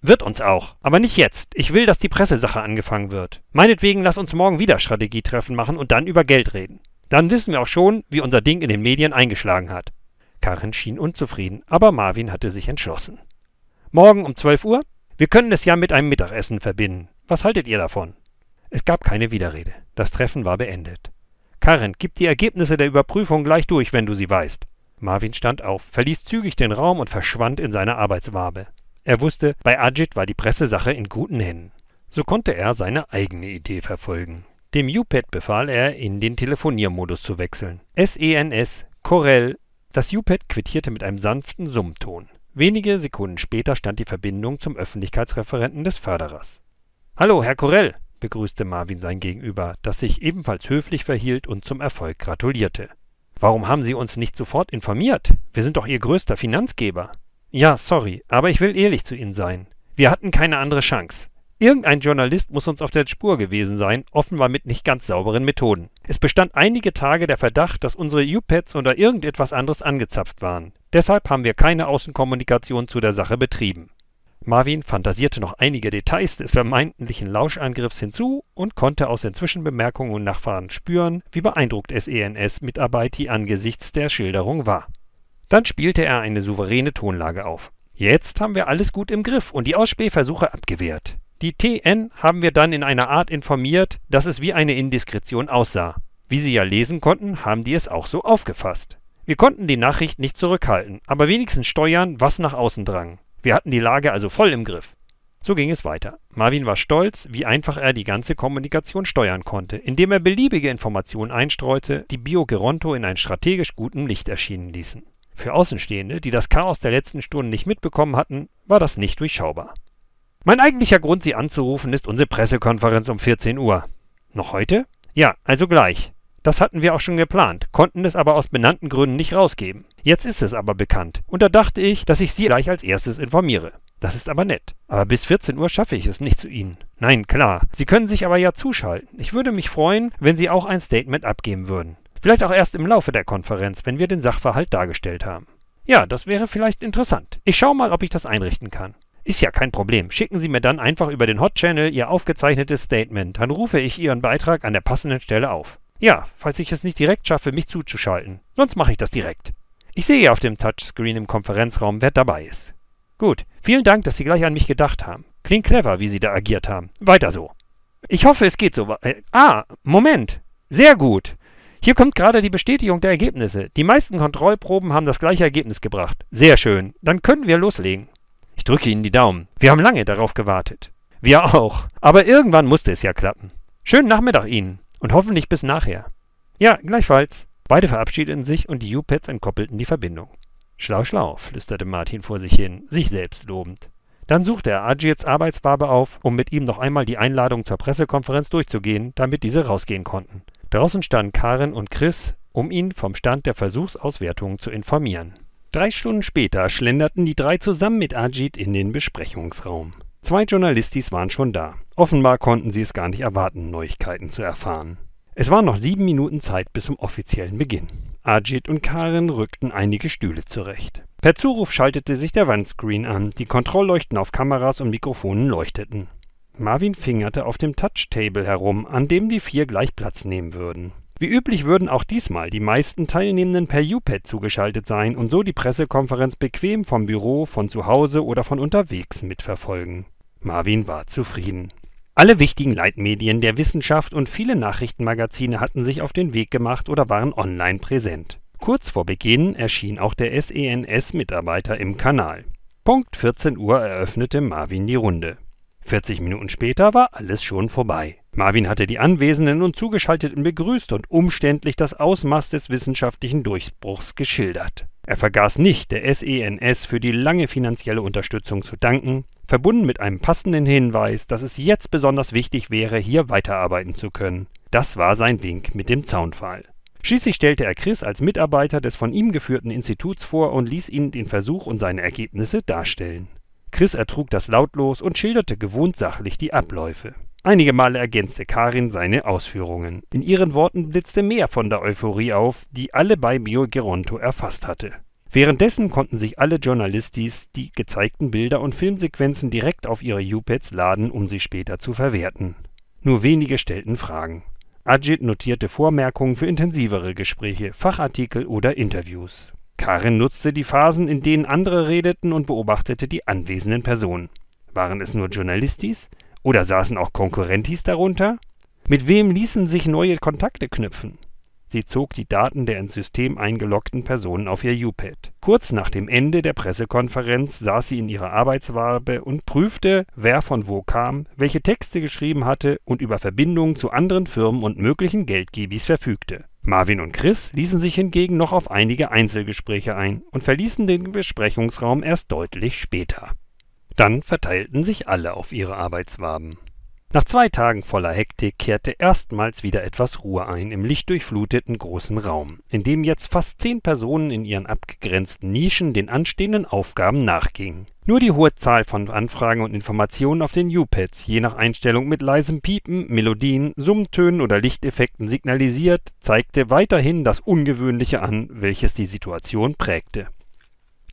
Wird uns auch. Aber nicht jetzt. Ich will, dass die Pressesache angefangen wird. Meinetwegen lass uns morgen wieder Strategietreffen machen und dann über Geld reden. Dann wissen wir auch schon, wie unser Ding in den Medien eingeschlagen hat. Karin schien unzufrieden, aber Marvin hatte sich entschlossen. Morgen um 12 Uhr? Wir können es ja mit einem Mittagessen verbinden. Was haltet ihr davon? Es gab keine Widerrede. Das Treffen war beendet. Karen, gib die Ergebnisse der Überprüfung gleich durch, wenn du sie weißt. Marvin stand auf, verließ zügig den Raum und verschwand in seiner Arbeitswabe. Er wusste, bei Ajit war die Pressesache in guten Händen. So konnte er seine eigene Idee verfolgen. Dem UPad befahl er, in den Telefoniermodus zu wechseln. SENS, e Corel. Das UPad quittierte mit einem sanften Summton. Wenige Sekunden später stand die Verbindung zum Öffentlichkeitsreferenten des Förderers. Hallo, Herr Corell, begrüßte Marvin sein Gegenüber, das sich ebenfalls höflich verhielt und zum Erfolg gratulierte. Warum haben Sie uns nicht sofort informiert? Wir sind doch Ihr größter Finanzgeber. Ja, sorry, aber ich will ehrlich zu Ihnen sein. Wir hatten keine andere Chance. Irgendein Journalist muss uns auf der Spur gewesen sein, offenbar mit nicht ganz sauberen Methoden. Es bestand einige Tage der Verdacht, dass unsere U-Pads oder irgendetwas anderes angezapft waren. Deshalb haben wir keine Außenkommunikation zu der Sache betrieben. Marvin fantasierte noch einige Details des vermeintlichen Lauschangriffs hinzu und konnte aus den Zwischenbemerkungen und Nachfahren spüren, wie beeindruckt SENS-Mitarbeiter angesichts der Schilderung war. Dann spielte er eine souveräne Tonlage auf. Jetzt haben wir alles gut im Griff und die Ausspähversuche abgewehrt. Die TN haben wir dann in einer Art informiert, dass es wie eine Indiskretion aussah. Wie Sie ja lesen konnten, haben die es auch so aufgefasst. Wir konnten die Nachricht nicht zurückhalten, aber wenigstens steuern, was nach außen drang. Wir hatten die Lage also voll im Griff. So ging es weiter. Marvin war stolz, wie einfach er die ganze Kommunikation steuern konnte, indem er beliebige Informationen einstreute, die Bio Geronto in ein strategisch gutem Licht erscheinen ließen. Für Außenstehende, die das Chaos der letzten Stunden nicht mitbekommen hatten, war das nicht durchschaubar. Mein eigentlicher Grund, Sie anzurufen, ist unsere Pressekonferenz um 14 Uhr. Noch heute? Ja, also gleich. Das hatten wir auch schon geplant, konnten es aber aus benannten Gründen nicht rausgeben. Jetzt ist es aber bekannt, und da dachte ich, dass ich Sie gleich als erstes informiere. Das ist aber nett. Aber bis 14 Uhr schaffe ich es nicht zu Ihnen. Nein, klar. Sie können sich aber ja zuschalten. Ich würde mich freuen, wenn Sie auch ein Statement abgeben würden. Vielleicht auch erst im Laufe der Konferenz, wenn wir den Sachverhalt dargestellt haben. Ja, das wäre vielleicht interessant. Ich schaue mal, ob ich das einrichten kann. Ist ja kein Problem. Schicken Sie mir dann einfach über den Hot Channel Ihr aufgezeichnetes Statement. Dann rufe ich Ihren Beitrag an der passenden Stelle auf. Ja, falls ich es nicht direkt schaffe, mich zuzuschalten. Sonst mache ich das direkt. Ich sehe auf dem Touchscreen im Konferenzraum, wer dabei ist. Gut, vielen Dank, dass Sie gleich an mich gedacht haben. Klingt clever, wie Sie da agiert haben. Weiter so. Ich hoffe, es geht so. Äh, ah, Moment. Sehr gut. Hier kommt gerade die Bestätigung der Ergebnisse. Die meisten Kontrollproben haben das gleiche Ergebnis gebracht. Sehr schön. Dann können wir loslegen. Ich drücke Ihnen die Daumen. Wir haben lange darauf gewartet. Wir auch. Aber irgendwann musste es ja klappen. Schönen Nachmittag Ihnen und hoffentlich bis nachher. Ja, gleichfalls. Beide verabschiedeten sich und die U-Pads entkoppelten die Verbindung. Schlau, schlau, flüsterte Martin vor sich hin, sich selbst lobend. Dann suchte er Ajits Arbeitsfarbe auf, um mit ihm noch einmal die Einladung zur Pressekonferenz durchzugehen, damit diese rausgehen konnten. Draußen standen Karin und Chris, um ihn vom Stand der Versuchsauswertungen zu informieren. Drei Stunden später schlenderten die drei zusammen mit Ajit in den Besprechungsraum. Zwei Journalistis waren schon da. Offenbar konnten sie es gar nicht erwarten, Neuigkeiten zu erfahren. Es waren noch sieben Minuten Zeit bis zum offiziellen Beginn. Ajit und Karin rückten einige Stühle zurecht. Per Zuruf schaltete sich der Wandscreen an, die Kontrollleuchten auf Kameras und Mikrofonen leuchteten. Marvin fingerte auf dem Touchtable herum, an dem die vier gleich Platz nehmen würden. Wie üblich würden auch diesmal die meisten Teilnehmenden per YouPad zugeschaltet sein und so die Pressekonferenz bequem vom Büro, von zu Hause oder von unterwegs mitverfolgen. Marvin war zufrieden. Alle wichtigen Leitmedien der Wissenschaft und viele Nachrichtenmagazine hatten sich auf den Weg gemacht oder waren online präsent. Kurz vor Beginn erschien auch der SENS-Mitarbeiter im Kanal. Punkt 14 Uhr eröffnete Marvin die Runde. 40 Minuten später war alles schon vorbei. Marvin hatte die Anwesenden und Zugeschalteten begrüßt und umständlich das Ausmaß des wissenschaftlichen Durchbruchs geschildert. Er vergaß nicht, der SENS e für die lange finanzielle Unterstützung zu danken, verbunden mit einem passenden Hinweis, dass es jetzt besonders wichtig wäre, hier weiterarbeiten zu können. Das war sein Wink mit dem Zaunpfahl. Schließlich stellte er Chris als Mitarbeiter des von ihm geführten Instituts vor und ließ ihn den Versuch und seine Ergebnisse darstellen. Chris ertrug das lautlos und schilderte gewohnt sachlich die Abläufe. Einige Male ergänzte Karin seine Ausführungen. In ihren Worten blitzte mehr von der Euphorie auf, die alle bei Geronto erfasst hatte. Währenddessen konnten sich alle Journalistis die gezeigten Bilder und Filmsequenzen direkt auf ihre U-Pads laden, um sie später zu verwerten. Nur wenige stellten Fragen. Ajit notierte Vormerkungen für intensivere Gespräche, Fachartikel oder Interviews. Karin nutzte die Phasen, in denen andere redeten und beobachtete die anwesenden Personen. Waren es nur Journalistis? Oder saßen auch Konkurrentis darunter? Mit wem ließen sich neue Kontakte knüpfen? Sie zog die Daten der ins System eingeloggten Personen auf ihr U-Pad. Kurz nach dem Ende der Pressekonferenz saß sie in ihrer Arbeitswabe und prüfte, wer von wo kam, welche Texte geschrieben hatte und über Verbindungen zu anderen Firmen und möglichen Geldgebis verfügte. Marvin und Chris ließen sich hingegen noch auf einige Einzelgespräche ein und verließen den Besprechungsraum erst deutlich später. Dann verteilten sich alle auf ihre Arbeitswaben. Nach zwei Tagen voller Hektik kehrte erstmals wieder etwas Ruhe ein im lichtdurchfluteten großen Raum, in dem jetzt fast zehn Personen in ihren abgegrenzten Nischen den anstehenden Aufgaben nachgingen. Nur die hohe Zahl von Anfragen und Informationen auf den U-Pads, je nach Einstellung mit leisem Piepen, Melodien, Summtönen oder Lichteffekten signalisiert, zeigte weiterhin das Ungewöhnliche an, welches die Situation prägte.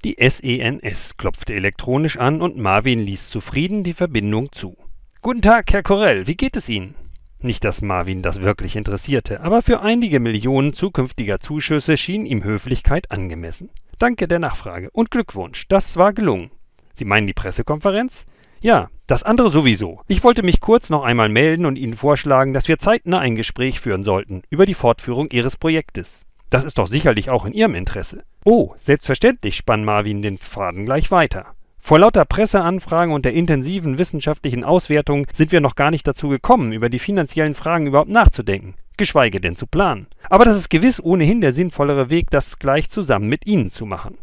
Die SENS e klopfte elektronisch an und Marvin ließ zufrieden die Verbindung zu. Guten Tag, Herr Korell, wie geht es Ihnen? Nicht, dass Marvin das wirklich interessierte, aber für einige Millionen zukünftiger Zuschüsse schien ihm Höflichkeit angemessen. Danke der Nachfrage und Glückwunsch, das war gelungen. Sie meinen die Pressekonferenz? Ja, das andere sowieso. Ich wollte mich kurz noch einmal melden und Ihnen vorschlagen, dass wir zeitnah ein Gespräch führen sollten über die Fortführung Ihres Projektes. Das ist doch sicherlich auch in Ihrem Interesse. Oh, selbstverständlich, spann Marvin den Faden gleich weiter. Vor lauter Presseanfragen und der intensiven wissenschaftlichen Auswertung sind wir noch gar nicht dazu gekommen, über die finanziellen Fragen überhaupt nachzudenken, geschweige denn zu planen. Aber das ist gewiss ohnehin der sinnvollere Weg, das gleich zusammen mit Ihnen zu machen.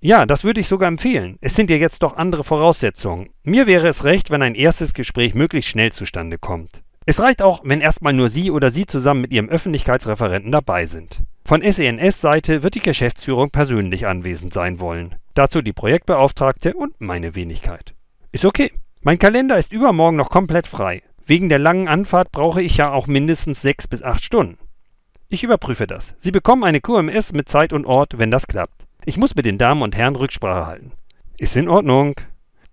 Ja, das würde ich sogar empfehlen. Es sind ja jetzt doch andere Voraussetzungen. Mir wäre es recht, wenn ein erstes Gespräch möglichst schnell zustande kommt. Es reicht auch, wenn erstmal nur Sie oder Sie zusammen mit Ihrem Öffentlichkeitsreferenten dabei sind. Von SENS-Seite wird die Geschäftsführung persönlich anwesend sein wollen. Dazu die Projektbeauftragte und meine Wenigkeit. Ist okay. Mein Kalender ist übermorgen noch komplett frei. Wegen der langen Anfahrt brauche ich ja auch mindestens sechs bis acht Stunden. Ich überprüfe das. Sie bekommen eine QMS mit Zeit und Ort, wenn das klappt. Ich muss mit den Damen und Herren Rücksprache halten. Ist in Ordnung.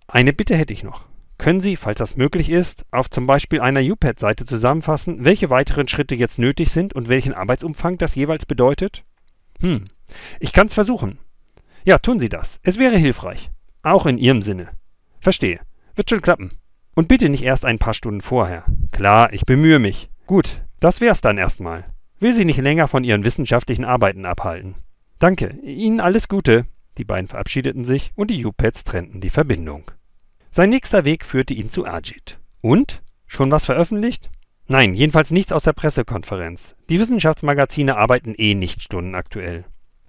Eine Bitte hätte ich noch können Sie, falls das möglich ist, auf zum Beispiel einer UPad-Seite zusammenfassen, welche weiteren Schritte jetzt nötig sind und welchen Arbeitsumfang das jeweils bedeutet? Hm, ich kann es versuchen. Ja, tun Sie das. Es wäre hilfreich. Auch in Ihrem Sinne. Verstehe. Wird schon klappen. Und bitte nicht erst ein paar Stunden vorher. Klar, ich bemühe mich. Gut, das wär's dann erstmal. Will Sie nicht länger von Ihren wissenschaftlichen Arbeiten abhalten. Danke, Ihnen alles Gute. Die beiden verabschiedeten sich und die UPads trennten die Verbindung. Sein nächster Weg führte ihn zu Ajit. Und? Schon was veröffentlicht? Nein, jedenfalls nichts aus der Pressekonferenz. Die Wissenschaftsmagazine arbeiten eh nicht stundenaktuell.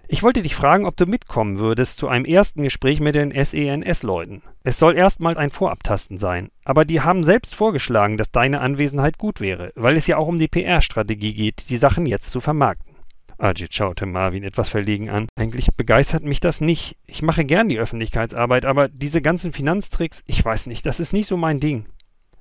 Ich wollte dich fragen, ob du mitkommen würdest zu einem ersten Gespräch mit den SENS-Leuten. Es soll erstmal ein Vorabtasten sein, aber die haben selbst vorgeschlagen, dass deine Anwesenheit gut wäre, weil es ja auch um die PR-Strategie geht, die Sachen jetzt zu vermarkten. Ajit schaute Marvin etwas verlegen an. Eigentlich begeistert mich das nicht. Ich mache gern die Öffentlichkeitsarbeit, aber diese ganzen Finanztricks, ich weiß nicht, das ist nicht so mein Ding.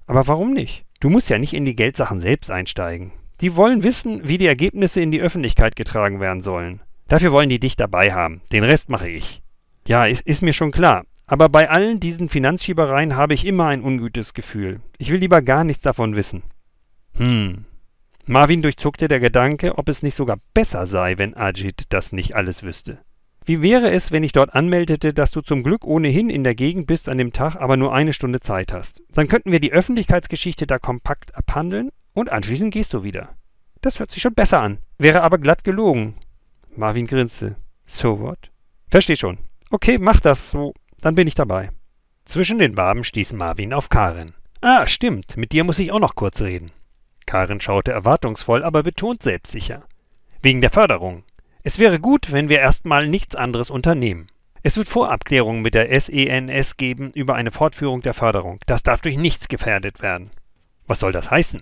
Aber warum nicht? Du musst ja nicht in die Geldsachen selbst einsteigen. Die wollen wissen, wie die Ergebnisse in die Öffentlichkeit getragen werden sollen. Dafür wollen die dich dabei haben. Den Rest mache ich. Ja, ist, ist mir schon klar. Aber bei allen diesen Finanzschiebereien habe ich immer ein ungütes Gefühl. Ich will lieber gar nichts davon wissen. Hm, Marvin durchzuckte der Gedanke, ob es nicht sogar besser sei, wenn Ajit das nicht alles wüsste. Wie wäre es, wenn ich dort anmeldete, dass du zum Glück ohnehin in der Gegend bist an dem Tag, aber nur eine Stunde Zeit hast? Dann könnten wir die Öffentlichkeitsgeschichte da kompakt abhandeln und anschließend gehst du wieder. Das hört sich schon besser an, wäre aber glatt gelogen. Marvin grinste. So what? Versteh schon. Okay, mach das so, dann bin ich dabei. Zwischen den Waben stieß Marvin auf Karin. Ah, stimmt, mit dir muss ich auch noch kurz reden. Karin schaute erwartungsvoll, aber betont selbstsicher. Wegen der Förderung. Es wäre gut, wenn wir erstmal nichts anderes unternehmen. Es wird Vorabklärungen mit der SENS e geben über eine Fortführung der Förderung. Das darf durch nichts gefährdet werden. Was soll das heißen?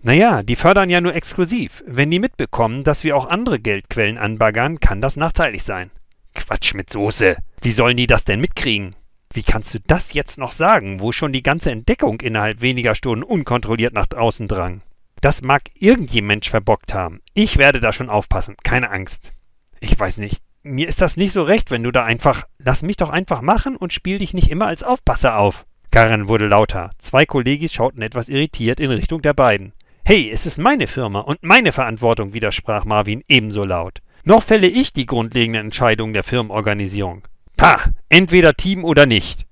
Naja, die fördern ja nur exklusiv. Wenn die mitbekommen, dass wir auch andere Geldquellen anbaggern, kann das nachteilig sein. Quatsch mit Soße. Wie sollen die das denn mitkriegen? Wie kannst du das jetzt noch sagen, wo schon die ganze Entdeckung innerhalb weniger Stunden unkontrolliert nach außen drang? Das mag irgendjemand verbockt haben. Ich werde da schon aufpassen, keine Angst. Ich weiß nicht. Mir ist das nicht so recht, wenn du da einfach. Lass mich doch einfach machen und spiel dich nicht immer als Aufpasser auf. Karen wurde lauter. Zwei Kollegis schauten etwas irritiert in Richtung der beiden. Hey, es ist meine Firma und meine Verantwortung, widersprach Marvin ebenso laut. Noch fälle ich die grundlegenden Entscheidungen der Firmenorganisierung. Pah, entweder Team oder nicht.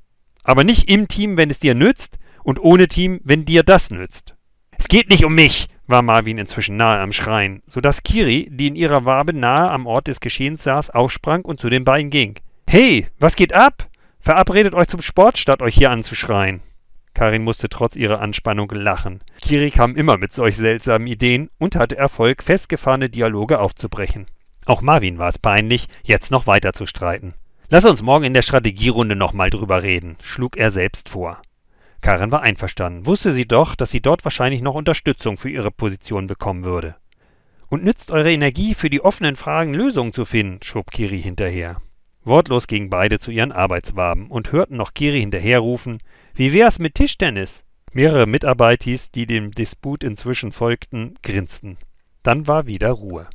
Aber nicht im Team, wenn es dir nützt, und ohne Team, wenn dir das nützt. Es geht nicht um mich, war Marvin inzwischen nahe am Schreien, so dass Kiri, die in ihrer Wabe nahe am Ort des Geschehens saß, aufsprang und zu den beiden ging. Hey, was geht ab? Verabredet euch zum Sport, statt euch hier anzuschreien. Karin musste trotz ihrer Anspannung lachen. Kiri kam immer mit solch seltsamen Ideen und hatte Erfolg, festgefahrene Dialoge aufzubrechen. Auch Marvin war es peinlich, jetzt noch weiter zu streiten. Lass uns morgen in der Strategierunde nochmal drüber reden, schlug er selbst vor. Karen war einverstanden, wusste sie doch, dass sie dort wahrscheinlich noch Unterstützung für ihre Position bekommen würde. Und nützt eure Energie für die offenen Fragen Lösungen zu finden, schob Kiri hinterher. Wortlos gingen beide zu ihren Arbeitswaben und hörten noch Kiri hinterherrufen, wie wär's mit Tischtennis? Mehrere Mitarbeiter, die dem Disput inzwischen folgten, grinsten. Dann war wieder Ruhe.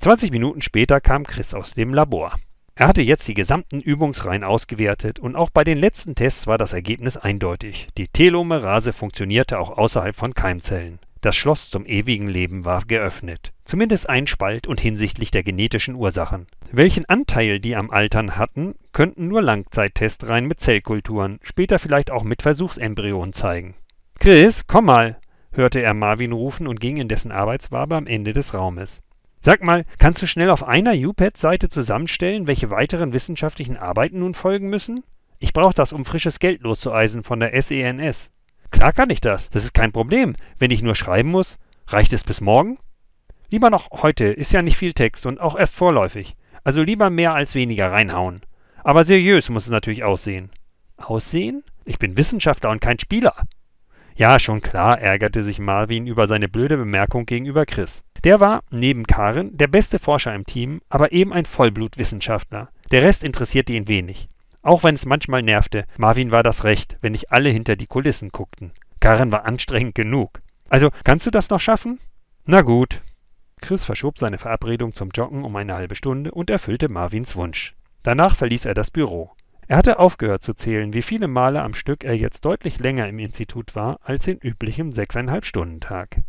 20 Minuten später kam Chris aus dem Labor. Er hatte jetzt die gesamten Übungsreihen ausgewertet und auch bei den letzten Tests war das Ergebnis eindeutig. Die Telomerase funktionierte auch außerhalb von Keimzellen. Das Schloss zum ewigen Leben war geöffnet. Zumindest ein Spalt und hinsichtlich der genetischen Ursachen. Welchen Anteil die am Altern hatten, könnten nur Langzeittestreihen mit Zellkulturen, später vielleicht auch mit Versuchsembryonen zeigen. Chris, komm mal! hörte er Marvin rufen und ging in dessen Arbeitswabe am Ende des Raumes. Sag mal, kannst du schnell auf einer UPAD-Seite zusammenstellen, welche weiteren wissenschaftlichen Arbeiten nun folgen müssen? Ich brauche das, um frisches Geld loszueisen von der SENS. E klar kann ich das, das ist kein Problem. Wenn ich nur schreiben muss, reicht es bis morgen? Lieber noch heute, ist ja nicht viel Text und auch erst vorläufig. Also lieber mehr als weniger reinhauen. Aber seriös muss es natürlich aussehen. Aussehen? Ich bin Wissenschaftler und kein Spieler. Ja, schon klar, ärgerte sich Marvin über seine blöde Bemerkung gegenüber Chris. Der war, neben Karin, der beste Forscher im Team, aber eben ein Vollblutwissenschaftler. Der Rest interessierte ihn wenig. Auch wenn es manchmal nervte, Marvin war das recht, wenn nicht alle hinter die Kulissen guckten. Karin war anstrengend genug. Also, kannst du das noch schaffen? Na gut. Chris verschob seine Verabredung zum Joggen um eine halbe Stunde und erfüllte Marvins Wunsch. Danach verließ er das Büro. Er hatte aufgehört zu zählen, wie viele Male am Stück er jetzt deutlich länger im Institut war als den üblichen sechseinhalb Stunden Tag.